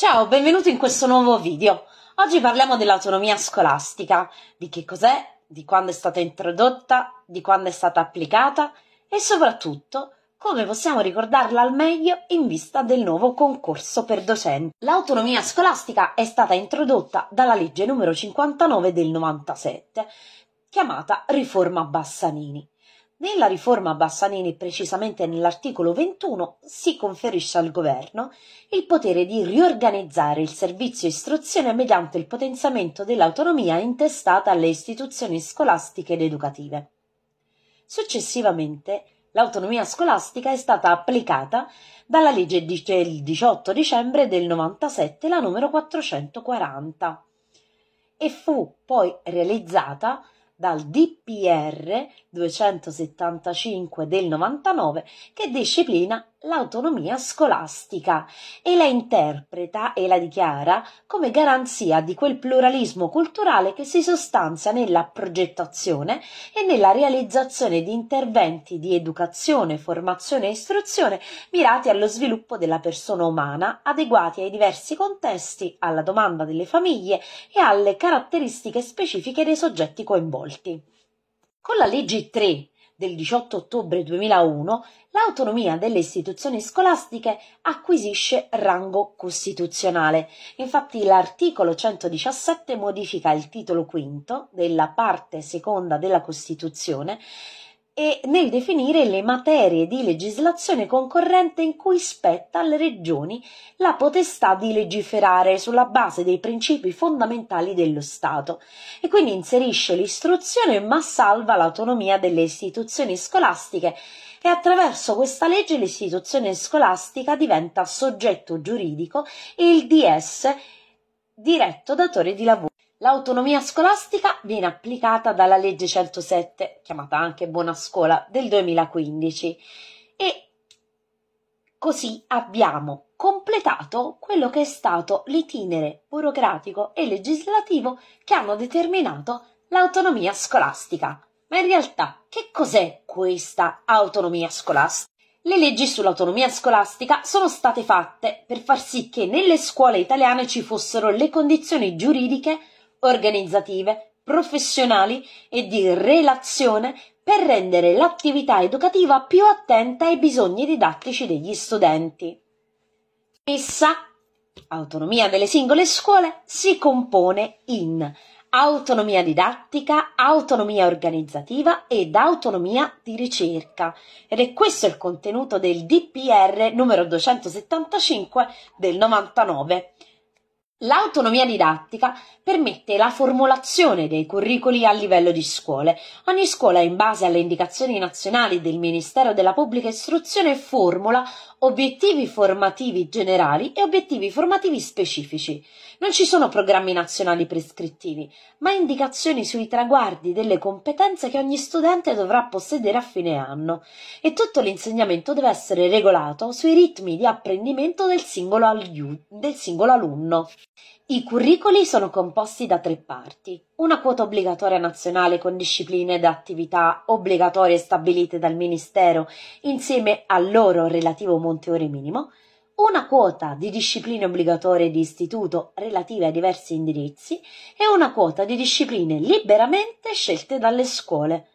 Ciao, benvenuti in questo nuovo video. Oggi parliamo dell'autonomia scolastica, di che cos'è, di quando è stata introdotta, di quando è stata applicata e soprattutto come possiamo ricordarla al meglio in vista del nuovo concorso per docenti. L'autonomia scolastica è stata introdotta dalla legge numero 59 del 97, chiamata riforma Bassanini. Nella riforma Bassanini, precisamente nell'articolo 21, si conferisce al governo il potere di riorganizzare il servizio istruzione mediante il potenziamento dell'autonomia intestata alle istituzioni scolastiche ed educative. Successivamente, l'autonomia scolastica è stata applicata dalla legge del 18 dicembre del 97, la numero 440, e fu poi realizzata dal DPR 275 del 99 che disciplina l'autonomia scolastica e la interpreta e la dichiara come garanzia di quel pluralismo culturale che si sostanzia nella progettazione e nella realizzazione di interventi di educazione, formazione e istruzione mirati allo sviluppo della persona umana, adeguati ai diversi contesti, alla domanda delle famiglie e alle caratteristiche specifiche dei soggetti coinvolti. Con la legge 3 del 18 ottobre 2001, l'autonomia delle istituzioni scolastiche acquisisce rango costituzionale. Infatti l'articolo 117 modifica il titolo V della parte seconda della Costituzione e nel definire le materie di legislazione concorrente in cui spetta alle regioni la potestà di legiferare sulla base dei principi fondamentali dello Stato e quindi inserisce l'istruzione ma salva l'autonomia delle istituzioni scolastiche e attraverso questa legge l'istituzione scolastica diventa soggetto giuridico e il DS diretto datore di lavoro L'autonomia scolastica viene applicata dalla legge 107, chiamata anche Buona Scuola, del 2015 e così abbiamo completato quello che è stato l'itinere burocratico e legislativo che hanno determinato l'autonomia scolastica. Ma in realtà che cos'è questa autonomia scolastica? Le leggi sull'autonomia scolastica sono state fatte per far sì che nelle scuole italiane ci fossero le condizioni giuridiche organizzative, professionali e di relazione per rendere l'attività educativa più attenta ai bisogni didattici degli studenti. Essa, autonomia delle singole scuole, si compone in autonomia didattica, autonomia organizzativa ed autonomia di ricerca. Ed è questo il contenuto del DPR numero 275 del 99 L'autonomia didattica permette la formulazione dei curricoli a livello di scuole. Ogni scuola, in base alle indicazioni nazionali del Ministero della Pubblica Istruzione, formula obiettivi formativi generali e obiettivi formativi specifici. Non ci sono programmi nazionali prescrittivi, ma indicazioni sui traguardi delle competenze che ogni studente dovrà possedere a fine anno. E tutto l'insegnamento deve essere regolato sui ritmi di apprendimento del singolo, al- del singolo alunno. I curricoli sono composti da tre parti: una quota obbligatoria nazionale con discipline ed attività obbligatorie stabilite dal Ministero insieme al loro relativo monte ore minimo, una quota di discipline obbligatorie di istituto relative ai diversi indirizzi e una quota di discipline liberamente scelte dalle scuole.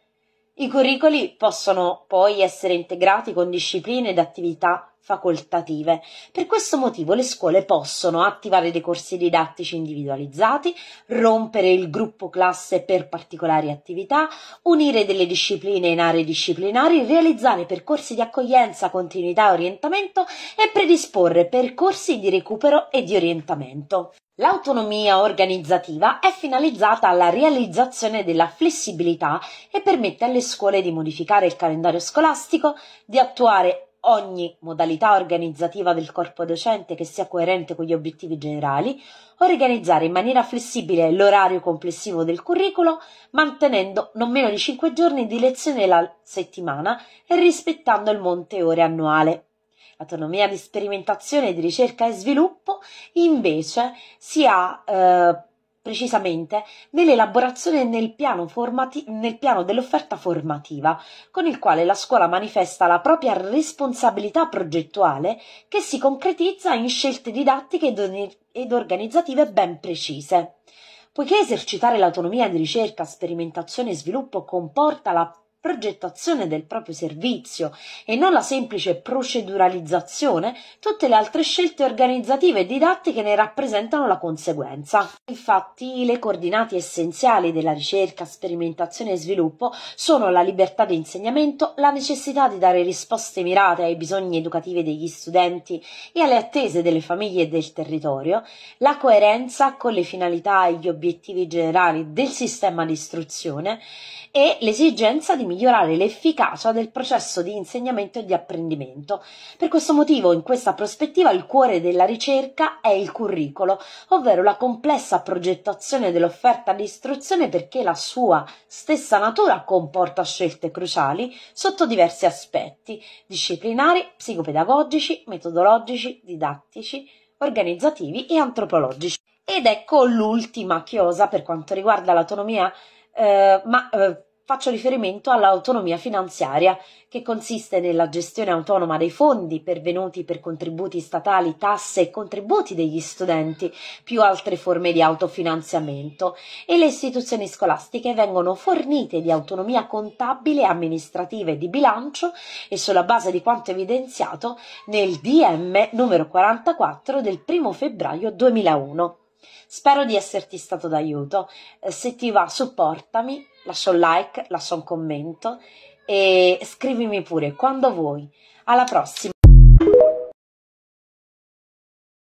I curricoli possono poi essere integrati con discipline ed attività facoltative. Per questo motivo le scuole possono attivare dei corsi didattici individualizzati, rompere il gruppo classe per particolari attività, unire delle discipline in aree disciplinari, realizzare percorsi di accoglienza, continuità e orientamento e predisporre percorsi di recupero e di orientamento. L'autonomia organizzativa è finalizzata alla realizzazione della flessibilità e permette alle scuole di modificare il calendario scolastico, di attuare ogni modalità organizzativa del corpo docente che sia coerente con gli obiettivi generali, organizzare in maniera flessibile l'orario complessivo del curriculum, mantenendo non meno di 5 giorni di lezione la settimana e rispettando il monte ore annuale. L'autonomia di sperimentazione, di ricerca e sviluppo invece si ha eh, precisamente nell'elaborazione nel piano, formati- nel piano dell'offerta formativa, con il quale la scuola manifesta la propria responsabilità progettuale che si concretizza in scelte didattiche ed, on- ed organizzative ben precise. Poiché esercitare l'autonomia di ricerca, sperimentazione e sviluppo comporta la progettazione del proprio servizio e non la semplice proceduralizzazione, tutte le altre scelte organizzative e didattiche ne rappresentano la conseguenza. Infatti, le coordinate essenziali della ricerca, sperimentazione e sviluppo sono la libertà di insegnamento, la necessità di dare risposte mirate ai bisogni educativi degli studenti e alle attese delle famiglie e del territorio, la coerenza con le finalità e gli obiettivi generali del sistema di istruzione e l'esigenza di migliorare l'efficacia del processo di insegnamento e di apprendimento. Per questo motivo, in questa prospettiva, il cuore della ricerca è il curriculum, ovvero la complessa progettazione dell'offerta di istruzione perché la sua stessa natura comporta scelte cruciali sotto diversi aspetti disciplinari, psicopedagogici, metodologici, didattici, organizzativi e antropologici. Ed ecco l'ultima chiosa per quanto riguarda l'autonomia eh, ma eh, faccio riferimento all'autonomia finanziaria, che consiste nella gestione autonoma dei fondi pervenuti per contributi statali, tasse e contributi degli studenti, più altre forme di autofinanziamento, e le istituzioni scolastiche vengono fornite di autonomia contabile, amministrativa e di bilancio e sulla base di quanto evidenziato nel DM numero 44 del 1 febbraio 2001. Spero di esserti stato d'aiuto. Eh, se ti va, supportami, lascia un like, lascia un commento e scrivimi pure quando vuoi. Alla prossima!